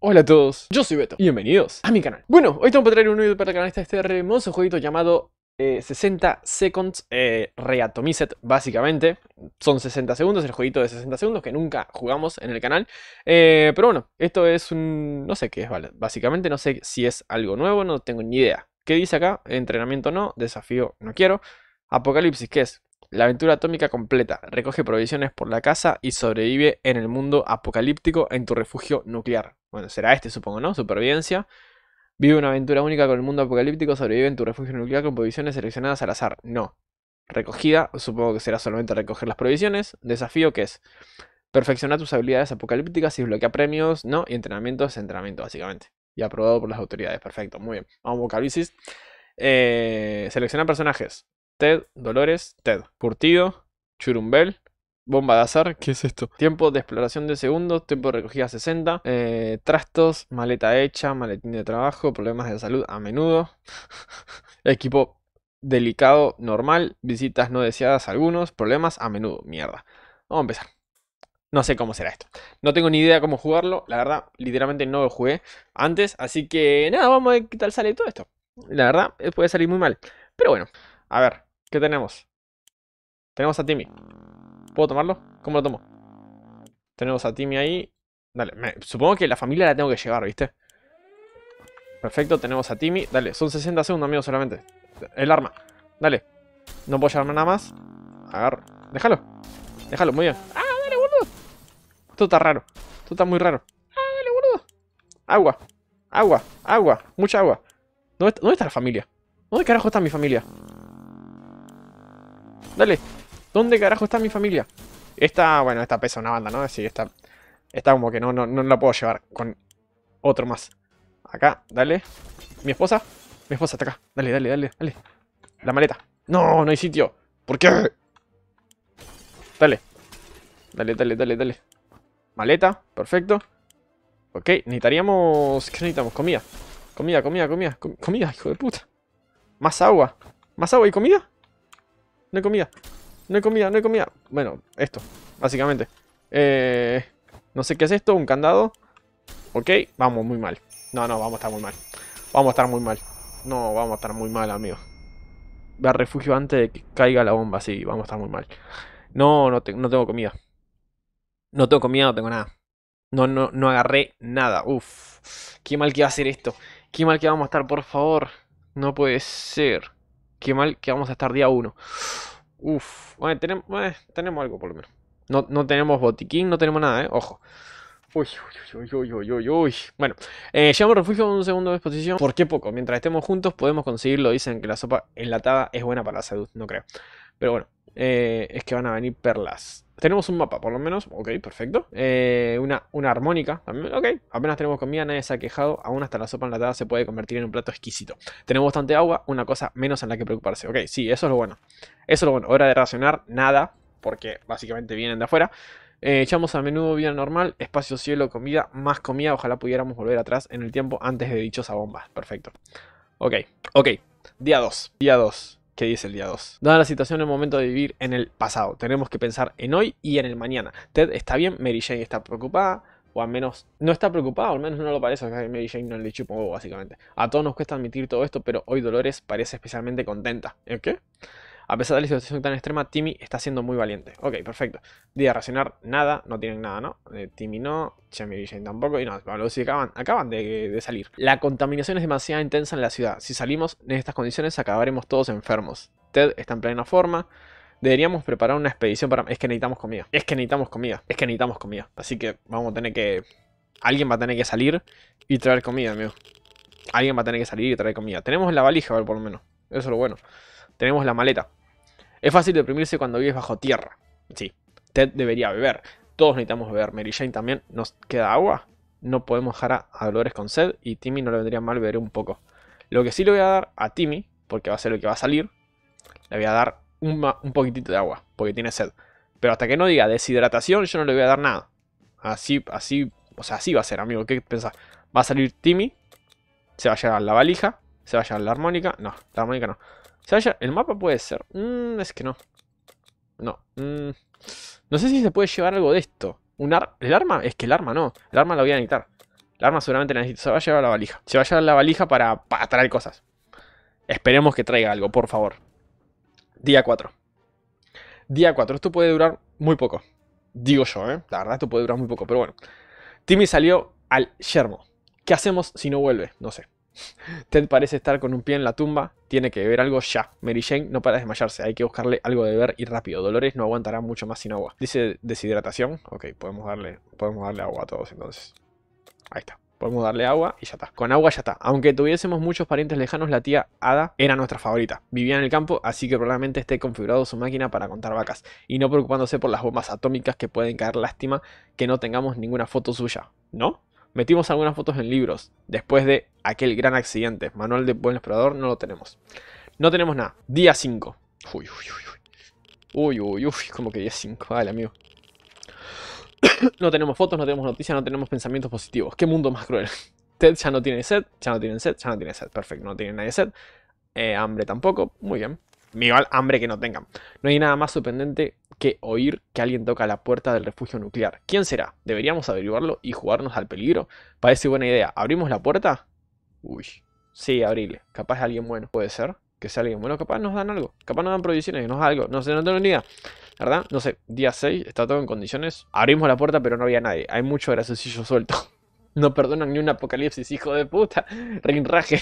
Hola a todos, yo soy Beto y bienvenidos a mi canal. Bueno, hoy tengo para traer un video para el canal este, este hermoso jueguito llamado 60 eh, Seconds eh, Reatomized, básicamente. Son 60 segundos, el jueguito de 60 segundos que nunca jugamos en el canal. Eh, pero bueno, esto es un... no sé qué es, vale. Básicamente no sé si es algo nuevo, no tengo ni idea. ¿Qué dice acá? Entrenamiento no, desafío no quiero. Apocalipsis, ¿qué es? La aventura atómica completa, recoge provisiones por la casa y sobrevive en el mundo apocalíptico en tu refugio nuclear. Bueno, será este supongo, ¿no? Supervivencia. Vive una aventura única con el mundo apocalíptico, sobrevive en tu refugio nuclear con provisiones seleccionadas al azar. No. Recogida, supongo que será solamente recoger las provisiones. Desafío que es perfeccionar tus habilidades apocalípticas y bloquea premios, ¿no? Y es entrenamiento básicamente. Y aprobado por las autoridades, perfecto, muy bien. Vamos a buscar Eh, Selecciona personajes. Ted, Dolores, Ted, Curtido, Churumbel, Bomba de azar, ¿qué es esto? Tiempo de exploración de segundos, tiempo de recogida 60, eh, trastos, maleta hecha, maletín de trabajo, problemas de salud a menudo, equipo delicado normal, visitas no deseadas algunos, problemas a menudo, mierda. Vamos a empezar. No sé cómo será esto. No tengo ni idea cómo jugarlo, la verdad, literalmente no lo jugué antes, así que nada, vamos a ver qué tal sale todo esto. La verdad, eh, puede salir muy mal. Pero bueno, a ver, ¿Qué tenemos? Tenemos a Timmy. ¿Puedo tomarlo? ¿Cómo lo tomo? Tenemos a Timmy ahí. Dale, supongo que la familia la tengo que llevar, ¿viste? Perfecto, tenemos a Timmy. Dale, son 60 segundos, amigo, solamente. El arma. Dale. No puedo llevarme nada más. Agarro. Déjalo. Déjalo, muy bien. ¡Ah, dale, boludo! Esto está raro. Esto está muy raro. ¡Ah, dale, boludo! Agua. Agua. Agua. Mucha agua. ¿Dónde, ¿Dónde está la familia? ¿Dónde carajo está mi familia? Dale. ¿Dónde carajo está mi familia? Esta, bueno, esta pesa una banda, ¿no? Así esta, esta como que no, no, no la puedo llevar con otro más. Acá, dale. ¿Mi esposa? Mi esposa está acá. Dale, dale, dale, dale. La maleta. No, no hay sitio. ¿Por qué? Dale. Dale, dale, dale, dale. Maleta, perfecto. Ok, necesitaríamos... ¿Qué necesitamos? Comida. Comida, comida, comida. comida, hijo de puta. Más agua. ¿Más agua y comida? No hay comida. No hay comida, no hay comida. Bueno, esto, básicamente. Eh, no sé qué es esto, un candado. Ok, vamos muy mal. No, no, vamos a estar muy mal. Vamos a estar muy mal. No, vamos a estar muy mal, amigo. Ve refugio antes de que caiga la bomba. Sí, vamos a estar muy mal. No, no, no tengo comida. No tengo comida, no tengo nada. No, no, no agarré nada. Uf, qué mal que va a ser esto. Qué mal que vamos a estar, por favor. No puede ser. Qué mal que vamos a estar día 1. Uf, bueno, tenemos, eh, tenemos algo por lo menos. No, tenemos botiquín, no tenemos nada, ¿eh? Ojo. Uy, uy, uy, uy, uy, uy, Bueno, eh, llevamos refugio a un segundo de exposición. ¿Por qué poco? Mientras estemos juntos podemos conseguirlo. Dicen que la sopa enlatada es buena para la salud, no creo. Pero bueno, eh, es que van a venir perlas. Tenemos un mapa, por lo menos. Ok, perfecto. Eh, una, una armónica. ok, apenas tenemos comida, nadie se ha quejado. Aún hasta la sopa enlatada se puede convertir en un plato exquisito. Tenemos bastante agua, una cosa menos en la que preocuparse. Ok, sí, eso es lo bueno. Eso es lo bueno. Hora de racionar, nada, porque básicamente vienen de afuera. Eh, echamos a menudo vida normal, espacio, cielo, comida, más comida. Ojalá pudiéramos volver atrás en el tiempo antes de dichosa bomba. Perfecto. Ok, ok. Día 2. Día 2 que dice el día 2. Dada la situación, es momento de vivir en el pasado. Tenemos que pensar en hoy y en el mañana. Ted está bien, Mary Jane está preocupada, o al menos no está preocupada, al menos no lo parece, Mary Jane no le chupa básicamente. A todos nos cuesta admitir todo esto, pero hoy Dolores parece especialmente contenta. ¿En qué? A pesar de la situación tan extrema, Timmy está siendo muy valiente. Ok, perfecto. Día de racionar, nada, no tienen nada, ¿no? Eh, Timmy no, y Jane tampoco, y no, Pablo, si acaban, acaban de, de, salir. La contaminación es demasiado intensa en la ciudad. Si salimos en estas condiciones, acabaremos todos enfermos. Ted está en plena forma. Deberíamos preparar una expedición para... Es que necesitamos comida. Es que necesitamos comida. Es que necesitamos comida. Así que vamos a tener que... Alguien va a tener que salir y traer comida, amigo. Alguien va a tener que salir y traer comida. Tenemos la valija, a ver, por lo menos. Eso es lo bueno. Tenemos la maleta. Es fácil deprimirse cuando vives bajo tierra. Sí, Ted debería beber. Todos necesitamos beber. Mary Jane también. ¿Nos queda agua? No podemos dejar a, Dolores con sed y Timmy no le vendría mal beber un poco. Lo que sí le voy a dar a Timmy, porque va a ser lo que va a salir, le voy a dar un, poquitito de agua, porque tiene sed. Pero hasta que no diga deshidratación, yo no le voy a dar nada. Así, así, o sea, así va a ser, amigo. ¿Qué piensas? Va a salir Timmy, se va a llevar la valija, se vaya la armónica. No, la armónica no. Se vaya. El mapa puede ser. Mm, es que no. No. Mm. No sé si se puede llevar algo de esto. ¿El arma? Es que el arma no. El arma la voy a necesitar. El arma seguramente la necesito. Se va a llevar la valija. Se va a llevar la valija para, para traer cosas. Esperemos que traiga algo, por favor. Día 4. Día 4. Esto puede durar muy poco. Digo yo, ¿eh? La verdad, esto puede durar muy poco. Pero bueno. Timmy salió al yermo. ¿Qué hacemos si no vuelve? No sé. Ted parece estar con un pie en la tumba, tiene que beber algo ya. Mary Jane no para desmayarse, hay que buscarle algo de beber y rápido. Dolores no aguantará mucho más sin agua. Dice deshidratación, ok, podemos darle, podemos darle agua a todos entonces. Ahí está. Podemos darle agua y ya está. Con agua ya está. Aunque tuviésemos muchos parientes lejanos, la tía Ada era nuestra favorita. Vivía en el campo, así que probablemente esté configurado su máquina para contar vacas, y no preocupándose por las bombas atómicas que pueden caer lástima que no tengamos ninguna foto suya. ¿No? Metimos algunas fotos en libros. Después de aquel gran accidente, manual de buen explorador no lo tenemos. No tenemos nada. Día 5. Uy, uy, uy, uy. Uy, uy, uy. Como que día 5. Vale, amigo. no tenemos fotos, no tenemos noticias, no tenemos pensamientos positivos. Qué mundo más cruel. Ted ya no tiene sed, ya no tiene set, ya no tiene sed. Perfecto, no tiene nadie sed. Eh, hambre tampoco. Muy bien. Igual hambre que no tengan. No hay nada más sorprendente que oír que alguien toca la puerta del refugio nuclear. ¿Quién será? ¿Deberíamos averiguarlo y jugarnos al peligro? Parece buena idea. ¿Abrimos la puerta? Uy. Sí, abrile. Capaz alguien bueno. Puede ser que sea alguien bueno. Capaz nos dan algo. Capaz nos dan provisiones, nos dan algo. No sé, no tengo ni idea. verdad, no sé. Día 6, está todo en condiciones. Abrimos la puerta, pero no había nadie. Hay mucho grasecillo suelto. No perdonan ni un apocalipsis, hijo de puta. Reinraje.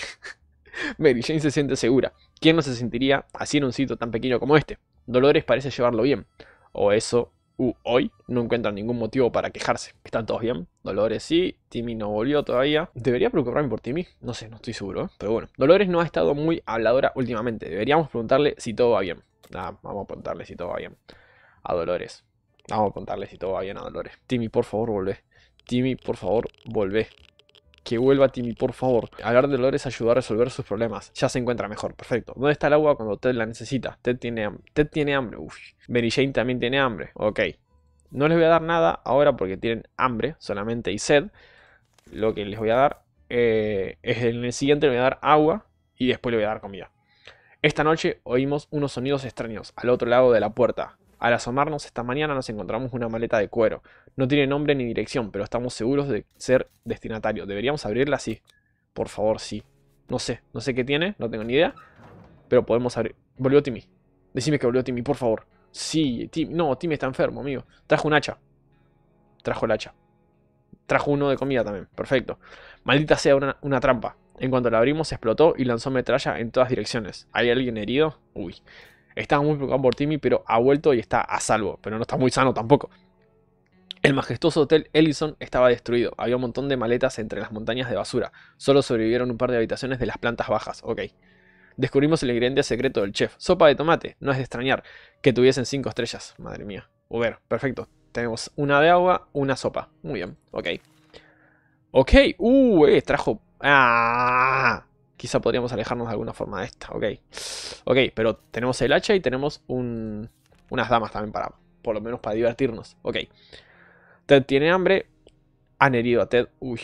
Mary Jane se siente segura. ¿Quién no se sentiría así en un sitio tan pequeño como este? Dolores parece llevarlo bien, o eso, u hoy, no encuentran ningún motivo para quejarse. Están todos bien, Dolores sí, Timmy no volvió todavía. ¿Debería preocuparme por Timmy? No sé, no estoy seguro, ¿eh? pero bueno. Dolores no ha estado muy habladora últimamente, deberíamos preguntarle si todo va bien. Nada, ah, vamos a preguntarle si todo va bien. A Dolores. Vamos a preguntarle si todo va bien a Dolores. Timmy, por favor, vuelve. Timmy, por favor, volvé que vuelva Timmy, por favor. Hablar de Dolores ayuda a resolver sus problemas. Ya se encuentra mejor, perfecto. ¿Dónde está el agua cuando Ted la necesita? Ted tiene, Ted tiene hambre. Uf. Mary Jane también tiene hambre. Ok. No les voy a dar nada ahora porque tienen hambre solamente y sed. Lo que les voy a dar eh, es en el siguiente le voy a dar agua y después le voy a dar comida. Esta noche oímos unos sonidos extraños al otro lado de la puerta. Al asomarnos esta mañana nos encontramos una maleta de cuero. No tiene nombre ni dirección, pero estamos seguros de ser destinatario. ¿Deberíamos abrirla? Sí. Por favor, sí. No sé, no sé qué tiene, no tengo ni idea. Pero podemos abrir. Volvió Timmy. Decime que volvió Timmy, por favor. Sí, Timmy. No, Timmy está enfermo, amigo. Trajo un hacha. Trajo el hacha. Trajo uno de comida también. Perfecto. Maldita sea una, una trampa. En cuanto la abrimos, explotó y lanzó metralla en todas direcciones. ¿Hay alguien herido? Uy. Estaba muy preocupado por Timmy, pero ha vuelto y está a salvo, pero no está muy sano tampoco. El majestuoso hotel Ellison estaba destruido, había un montón de maletas entre las montañas de basura, solo sobrevivieron un par de habitaciones de las plantas bajas, ok. Descubrimos el ingrediente secreto del chef, sopa de tomate, no es de extrañar que tuviesen cinco estrellas, madre mía. Uber, perfecto, tenemos una de agua, una sopa, muy bien, ok. Ok, uh, eh, trajo... Ah, Quizá podríamos alejarnos de alguna forma de esta, ok. Ok, pero tenemos el hacha y tenemos unas damas también para, por lo menos para divertirnos, ok. Ted tiene hambre, han herido a Ted, uy.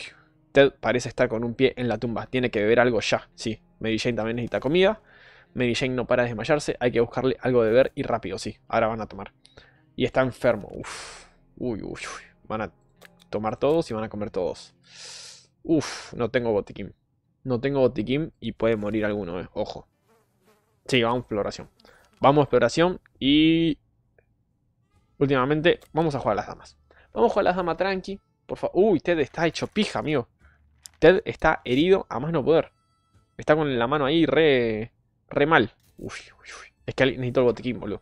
Ted parece estar con un pie en la tumba, tiene que beber algo ya, sí. Mary Jane también necesita comida, Mary Jane no para de desmayarse, hay que buscarle algo de beber y rápido, sí. Ahora van a tomar. Y está enfermo, uff. Uy, uy, uy. Van a tomar todos y van a comer todos. Uf, no tengo botiquín. No tengo botiquín y puede morir alguno, eh, ojo. Sí, vamos a exploración. Vamos a exploración y... Últimamente vamos a jugar a las damas. Vamos a jugar a las damas tranqui. Por favor. Uy, Ted está hecho pija, amigo. Ted está herido a más no poder. Está con la mano ahí re, re mal. Uf, uy, uy. Es que necesito el botiquín, boludo.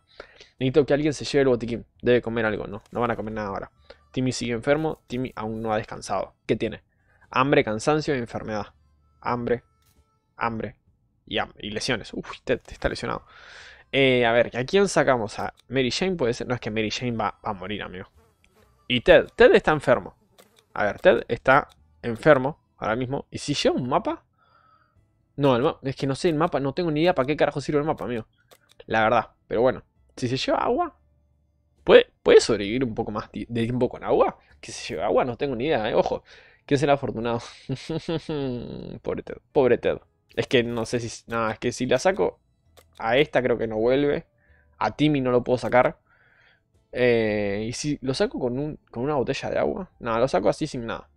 Necesito que alguien se lleve el botiquín. Debe comer algo, ¿no? No van a comer nada ahora. Timmy sigue enfermo. Timmy aún no ha descansado. ¿Qué tiene? Hambre, cansancio y enfermedad hambre, hambre y, lesiones. Uf, te, está lesionado. Eh, a ver, ¿a quién sacamos? A Mary Jane puede ser. No es que Mary Jane va, a morir, amigo. Y Ted, Ted está enfermo. A ver, Ted está enfermo ahora mismo. ¿Y si lleva un mapa? No, es que no sé el mapa, no tengo ni idea para qué carajo sirve el mapa, amigo. La verdad, pero bueno. Si se lleva agua, ¿puede, puede sobrevivir un poco más de tiempo con agua? Que se lleva agua, no tengo ni idea, eh, ojo. ¿Quién será afortunado. pobre Ted. Pobre Ted. Es que no sé si. Nada, es que si la saco. A esta creo que no vuelve. A Timmy no lo puedo sacar. Eh, y si lo saco con, con una botella de agua. Nada, lo saco así sin nada.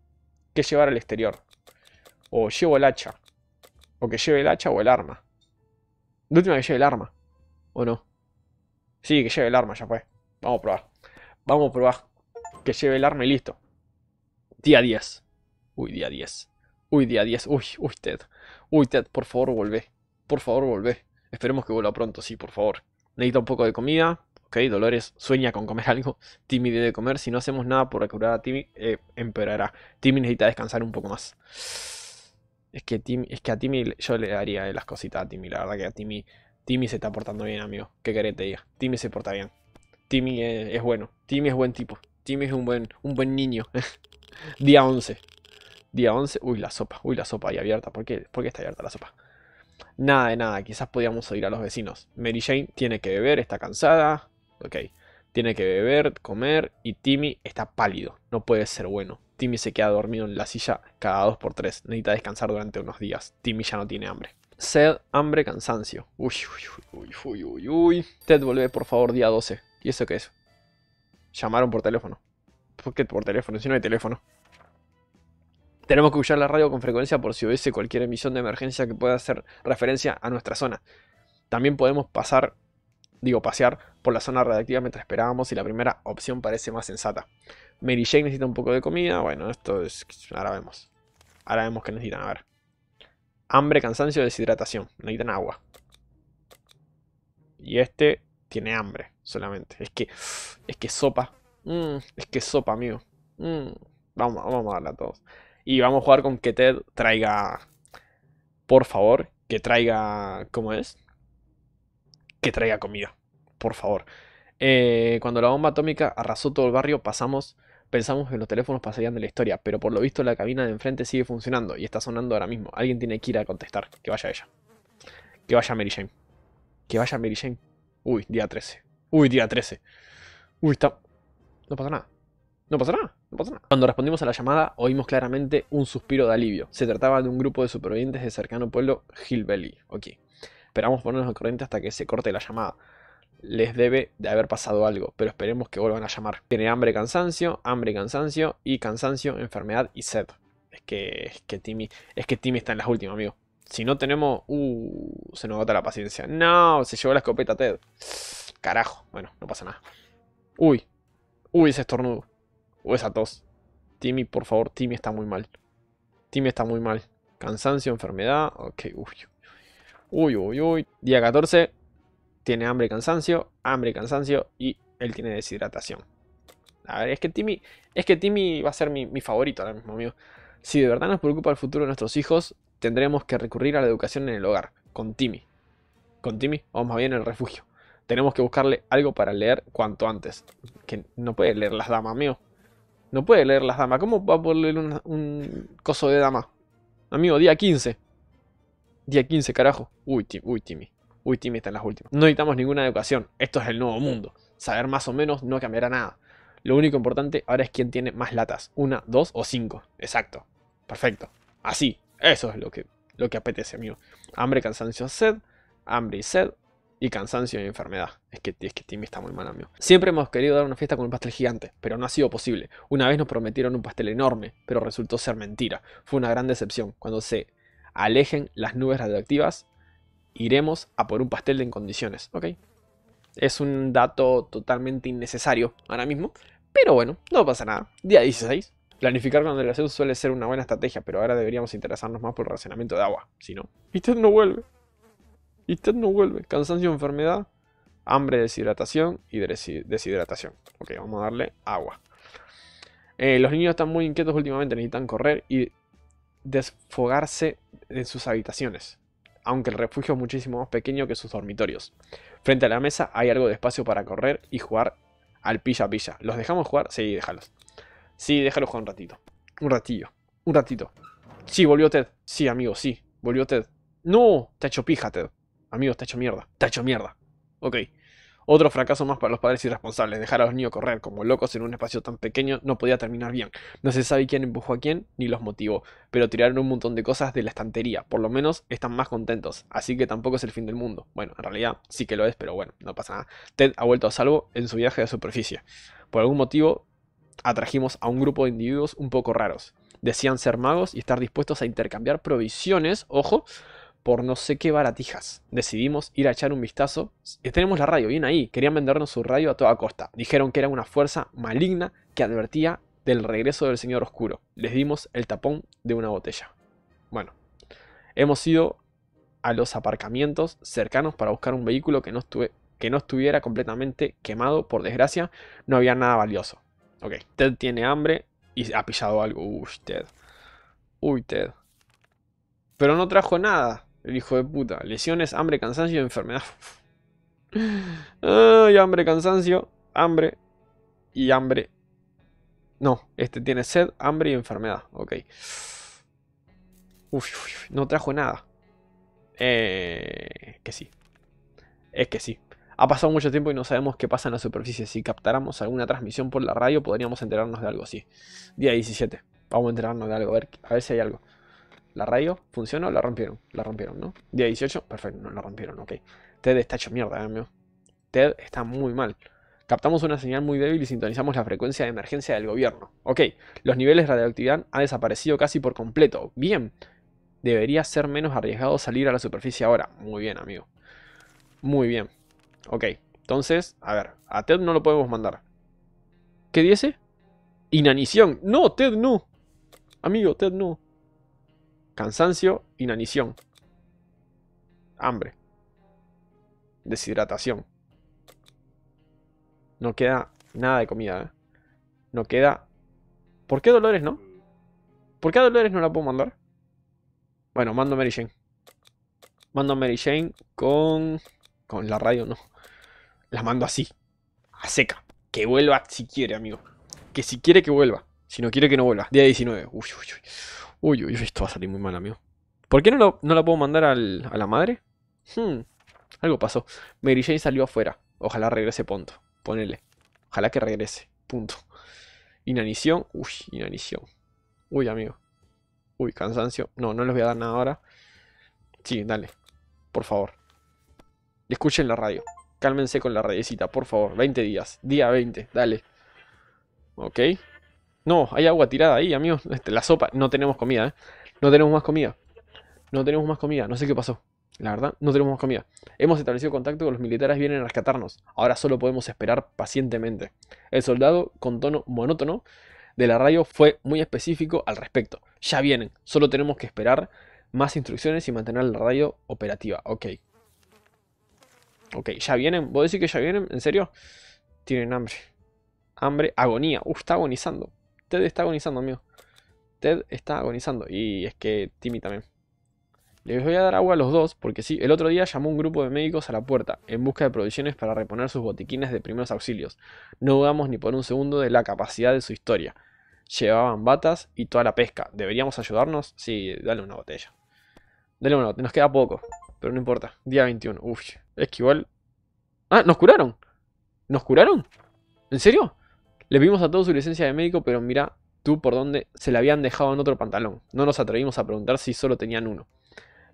Que llevar al exterior. O llevo el hacha. O que lleve el hacha o el arma. La última que lleve el arma. ¿O no? Sí, que lleve el arma, ya fue. Vamos a probar. Vamos a probar. Que lleve el arma y listo. Día 10. Uy, día 10. Uy, día 10. Uy, uy, Ted. Uy, Ted, por favor, vuelve, Por favor, volvé. Esperemos que vuelva pronto, sí, por favor. Necesita un poco de comida. Ok, Dolores sueña con comer algo. Timmy debe comer. Si no hacemos nada por recuperar a Timmy, eh, empeorará. Timmy necesita descansar un poco más. Es que, Timmy, es que a Timmy yo le daría las cositas a Timmy. La verdad que a Timmy, Timmy se está portando bien, amigo. ¿Qué querés te diga? Timmy se porta bien. Timmy es, bueno. Timmy es buen tipo. Timmy es un buen, un buen niño. Día 11. Día 11. Uy, la sopa. Uy, la sopa ahí abierta. ¿Por qué, está abierta la sopa? Nada de nada. Quizás podíamos oír a los vecinos. Mary Jane tiene que beber, está cansada. Ok. Tiene que beber, comer. Y Timmy está pálido. No puede ser bueno. Timmy se queda dormido en la silla cada dos por tres. Necesita descansar durante unos días. Timmy ya no tiene hambre. Sed, hambre, cansancio. Uy, uy, uy, uy, uy, uy. Ted, vuelve por favor día 12. ¿Y eso qué es? Llamaron por teléfono. ¿Por qué por teléfono? Si no hay teléfono. Tenemos que usar la radio con frecuencia por si hubiese cualquier emisión de emergencia que pueda hacer referencia a nuestra zona. También podemos pasar, digo, pasear por la zona radiactiva mientras esperábamos y la primera opción parece más sensata. Mary Jane necesita un poco de comida, bueno, esto es... ahora vemos. Ahora vemos que necesitan, a ver. Hambre, cansancio, deshidratación. Necesitan agua. Y este tiene hambre solamente. Es que... Es que sopa. Mm, es que sopa, amigo. Mm, vamos, vamos a darla a todos. Y vamos a jugar con que Ted traiga. Por favor, que traiga. ¿Cómo es? Que traiga comida. Por favor. Eh, cuando la bomba atómica arrasó todo el barrio, pasamos. Pensamos que los teléfonos pasarían de la historia, pero por lo visto la cabina de enfrente sigue funcionando y está sonando ahora mismo. Alguien tiene que ir a contestar. Que vaya ella. Que vaya Mary Jane. Que vaya Mary Jane. Uy, día 13. Uy, día 13. Uy, está. No pasa nada. No pasa nada, no pasa nada. Cuando respondimos a la llamada, oímos claramente un suspiro de alivio. Se trataba de un grupo de supervivientes de cercano pueblo Hillbilly. Ok. Esperamos ponernos al corriente hasta que se corte la llamada. Les debe de haber pasado algo, pero esperemos que vuelvan a llamar. Tiene hambre, cansancio, hambre, y cansancio y cansancio, enfermedad y sed. Es que, es que Timmy, es que Timmy está en las últimas, amigo. Si no tenemos, uh, se nos agota la paciencia. No, se llevó la escopeta Ted. Carajo, bueno, no pasa nada. Uy, uy, ese estornudo. O esa tos. Timmy, por favor, Timmy está muy mal. Timmy está muy mal. Cansancio, enfermedad. Ok, uy. Uy, uy, uy. Día 14. Tiene hambre y cansancio. Hambre y cansancio. Y él tiene deshidratación. A ver, es que Timmy. Es que Timmy va a ser mi, favorito ahora mismo, amigo. Si de verdad nos preocupa el futuro de nuestros hijos, tendremos que recurrir a la educación en el hogar. Con Timmy. Con Timmy, o más bien el refugio. Tenemos que buscarle algo para leer cuanto antes. Que no puede leer las damas, mío. No puede leer las damas. ¿Cómo va a poder leer un, coso de dama? Amigo, día 15. Día 15, carajo. Uy, Tim, uy, Timmy. Uy, Timmy está en las últimas. No necesitamos ninguna educación. Esto es el nuevo mundo. Saber más o menos no cambiará nada. Lo único importante ahora es quién tiene más latas. Una, dos o cinco. Exacto. Perfecto. Así. Eso es lo que, lo que apetece, amigo. Hambre, cansancio, sed. Hambre y sed y cansancio y enfermedad. Es que, es que Timmy está muy mal, amigo. Siempre hemos querido dar una fiesta con un pastel gigante, pero no ha sido posible. Una vez nos prometieron un pastel enorme, pero resultó ser mentira. Fue una gran decepción. Cuando se alejen las nubes radioactivas, iremos a por un pastel en condiciones. Ok. Es un dato totalmente innecesario ahora mismo, pero bueno, no pasa nada. Día 16. Planificar con el suele ser una buena estrategia, pero ahora deberíamos interesarnos más por el racionamiento de agua, si no. Y usted no vuelve. Y Ted no vuelve. Cansancio, enfermedad, hambre, deshidratación y deshidratación. Ok, vamos a darle agua. Eh, los niños están muy inquietos últimamente, necesitan correr y desfogarse en sus habitaciones, aunque el refugio es muchísimo más pequeño que sus dormitorios. Frente a la mesa hay algo de espacio para correr y jugar al pilla-pilla. ¿Los dejamos jugar? Sí, déjalos. Sí, déjalos jugar un ratito. Un ratillo. Un ratito. Sí, volvió Ted. Sí, amigo, sí. Volvió Ted. No, te ha hecho pija, Ted. Amigo, está hecho mierda. Está hecho mierda. Ok. Otro fracaso más para los padres irresponsables. Dejar a los niños correr como locos en un espacio tan pequeño no podía terminar bien. No se sabe quién empujó a quién ni los motivó, pero tiraron un montón de cosas de la estantería. Por lo menos están más contentos, así que tampoco es el fin del mundo. Bueno, en realidad sí que lo es, pero bueno, no pasa nada. Ted ha vuelto a salvo en su viaje de superficie. Por algún motivo, atrajimos a un grupo de individuos un poco raros. Decían ser magos y estar dispuestos a intercambiar provisiones, ojo, por no sé qué baratijas. Decidimos ir a echar un vistazo. Eh, tenemos la radio, bien ahí. Querían vendernos su radio a toda costa. Dijeron que era una fuerza maligna que advertía del regreso del Señor Oscuro. Les dimos el tapón de una botella. Bueno, hemos ido a los aparcamientos cercanos para buscar un vehículo que no, estuviera completamente quemado. Por desgracia, no había nada valioso. Ok, Ted tiene hambre y ha pillado algo. Uy, Ted. Uy, Ted. Pero no trajo nada. El hijo de puta. Lesiones, hambre, cansancio y enfermedad. Ay, hambre, cansancio, hambre y hambre. No, este tiene sed, hambre y enfermedad. Ok. Uf, no trajo nada. Eh, que sí. Es que sí. Ha pasado mucho tiempo y no sabemos qué pasa en la superficie. Si captáramos alguna transmisión por la radio, podríamos enterarnos de algo, sí. Día 17. Vamos a enterarnos de algo, ver, a ver si hay algo la radio, ¿funcionó? La rompieron, la rompieron, ¿no? Día 18, perfecto, no la rompieron, ok. TED está hecho mierda, eh, amigo. TED está muy mal. Captamos una señal muy débil y sintonizamos la frecuencia de emergencia del gobierno. Ok, los niveles de radioactividad han desaparecido casi por completo. Bien, debería ser menos arriesgado salir a la superficie ahora. Muy bien, amigo. Muy bien. Ok, entonces, a ver, a Ted no lo podemos mandar. ¿Qué dice? Inanición. No, Ted no. Amigo, Ted no. Cansancio, inanición. Hambre. Deshidratación. No queda nada de comida, ¿eh? No queda... ¿Por qué Dolores no? ¿Por qué Dolores no la puedo mandar? Bueno, mando a Mary Jane. Mando a Mary Jane con... Con la radio, no. La mando así. A seca. Que vuelva si quiere, amigo. Que si quiere que vuelva. Si no quiere que no vuelva. Día 19. Uy, uy, uy. Uy, uy, esto va a salir muy mal, amigo. ¿Por qué no, lo, la puedo mandar a la madre? Hmm, algo pasó. Mary Jane salió afuera. Ojalá regrese pronto. Ponele. Ojalá que regrese. Punto. Inanición. Uy, inanición. Uy, amigo. Uy, cansancio. No, no les voy a dar nada ahora. Sí, dale. Por favor. Escuchen la radio. Cálmense con la radiecita, por favor. 20 días. Día 20. Dale. Ok. No, hay agua tirada ahí, amigos. Este, la sopa, no tenemos comida, ¿eh? No tenemos más comida. No tenemos más comida, no sé qué pasó. La verdad, no tenemos más comida. Hemos establecido contacto con los militares, vienen a rescatarnos. Ahora solo podemos esperar pacientemente. El soldado, con tono monótono de la radio, fue muy específico al respecto. Ya vienen, solo tenemos que esperar más instrucciones y mantener la radio operativa. Ok. Ok, ya vienen. ¿Vos decir que ya vienen? ¿En serio? Tienen hambre. Hambre, agonía. Uf, está agonizando. Ted está agonizando, amigo. Ted está agonizando. Y es que Timmy también. Les voy a dar agua a los dos, porque sí, el otro día llamó un grupo de médicos a la puerta, en busca de provisiones para reponer sus botiquines de primeros auxilios. No dudamos ni por un segundo de la capacidad de su historia. Llevaban batas y toda la pesca. ¿Deberíamos ayudarnos? Sí, dale una botella. Dale una botella, nos queda poco, pero no importa. Día 21, Uf, es que igual... Ah, nos curaron. ¿Nos curaron? ¿En serio? Le pedimos a todos su licencia de médico, pero mira tú por dónde se la habían dejado en otro pantalón. No nos atrevimos a preguntar si solo tenían uno.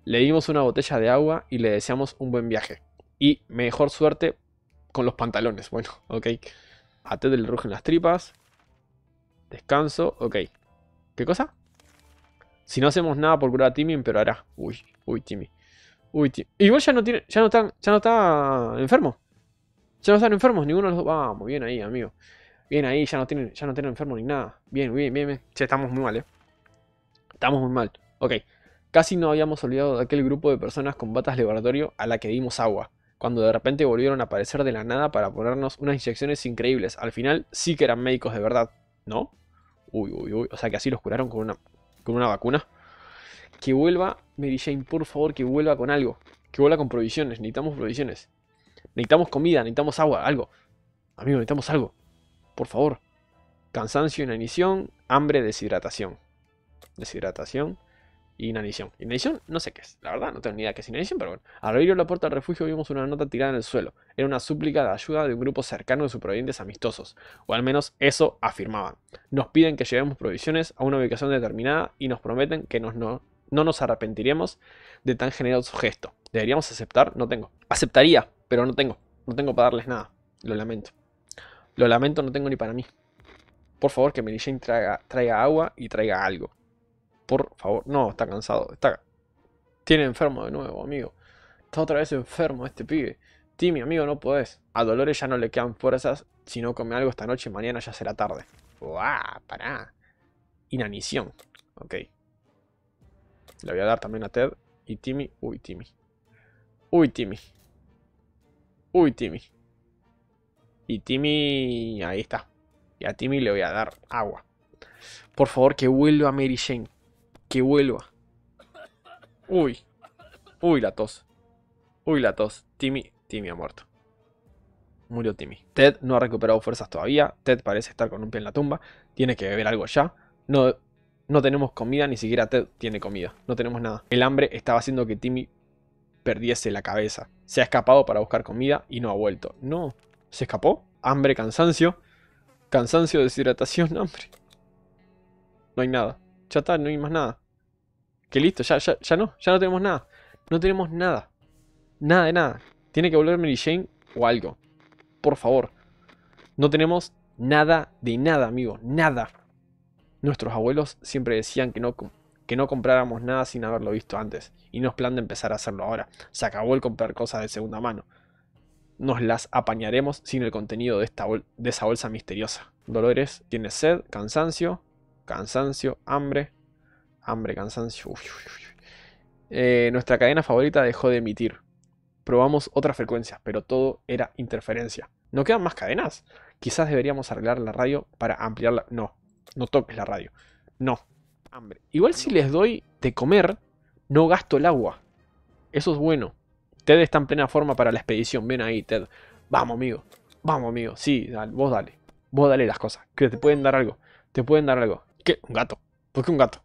Le dimos una botella de agua y le deseamos un buen viaje. Y mejor suerte con los pantalones. Bueno, ok. A Ted le rugen las tripas. Descanso, ok. ¿Qué cosa? Si no hacemos nada por curar a Timmy, empeorará. Uy, uy, Timmy. Uy, Timmy. Igual ya no tiene. Ya no están. Ya no está enfermo. Ya no están enfermos, ninguno de los dos. Vamos, bien ahí, amigo. Bien ahí, ya no tienen, ya no tienen enfermo ni nada. Bien, bien, bien, bien. Che, estamos muy mal, eh. Estamos muy mal. Ok. Casi no habíamos olvidado de aquel grupo de personas con batas laboratorio a la que dimos agua, cuando de repente volvieron a aparecer de la nada para ponernos unas inyecciones increíbles. Al final sí que eran médicos de verdad, ¿no? Uy, uy, uy. O sea que así los curaron con una, con una vacuna. Que vuelva, Mary Jane, por favor, que vuelva con algo. Que vuelva con provisiones. Necesitamos provisiones. Necesitamos comida, necesitamos agua, algo. Amigo, necesitamos algo por favor. Cansancio, inanición, hambre, deshidratación. Deshidratación, inanición. Inanición, no sé qué es. La verdad, no tengo ni idea qué es inanición, pero bueno. Al abrir la puerta del refugio vimos una nota tirada en el suelo. Era una súplica de ayuda de un grupo cercano de supervivientes amistosos. O al menos eso afirmaban. Nos piden que llevemos provisiones a una ubicación determinada y nos prometen que nos, no, no nos arrepentiremos de tan generoso gesto. ¿Deberíamos aceptar? No tengo. Aceptaría, pero no tengo. No tengo para darles nada. Lo lamento. Lo lamento, no tengo ni para mí. Por favor, que Mary Jane traiga, agua y traiga algo. Por favor. No, está cansado. Está... Tiene enfermo de nuevo, amigo. Está otra vez enfermo este pibe. Timmy, amigo, no podés. A Dolores ya no le quedan fuerzas. Si no come algo esta noche, mañana ya será tarde. ¡Buah! para. Inanición. Ok. Le voy a dar también a Ted. Y Timmy. Uy, Timmy. Uy, Timmy. Uy, Timmy. Y Timmy, ahí está. Y a Timmy le voy a dar agua. Por favor, que vuelva Mary Jane. Que vuelva. Uy. Uy, la tos. Uy, la tos. Timmy, Timmy ha muerto. Murió Timmy. Ted no ha recuperado fuerzas todavía. Ted parece estar con un pie en la tumba. Tiene que beber algo ya. No, no tenemos comida, ni siquiera Ted tiene comida. No tenemos nada. El hambre estaba haciendo que Timmy perdiese la cabeza. Se ha escapado para buscar comida y no ha vuelto. No, ¿Se escapó? Hambre, cansancio. Cansancio, deshidratación, hambre. No hay nada. Ya está, no hay más nada. Que listo, ya, ya, ya no, ya no tenemos nada. No tenemos nada. Nada de nada. Tiene que volver Mary Jane o algo. Por favor. No tenemos nada de nada, amigo. Nada. Nuestros abuelos siempre decían que no, que no compráramos nada sin haberlo visto antes. Y no es plan de empezar a hacerlo ahora. Se acabó el comprar cosas de segunda mano nos las apañaremos sin el contenido de, esta de esa bolsa misteriosa. Dolores tiene sed, cansancio, cansancio, hambre, hambre, cansancio. Eh, nuestra cadena favorita dejó de emitir. Probamos otras frecuencias, pero todo era interferencia. ¿No quedan más cadenas? Quizás deberíamos arreglar la radio para ampliarla. No, no toques la radio. No. Hambre. Igual si les doy de comer, no gasto el agua. Eso es bueno. Ted está en plena forma para la expedición. Ven ahí, Ted. Vamos, amigo. Vamos, amigo. Sí, vos dale. Vos dale las cosas. Que te pueden dar algo. Te pueden dar algo. ¿Qué? Un gato. ¿Por qué un gato?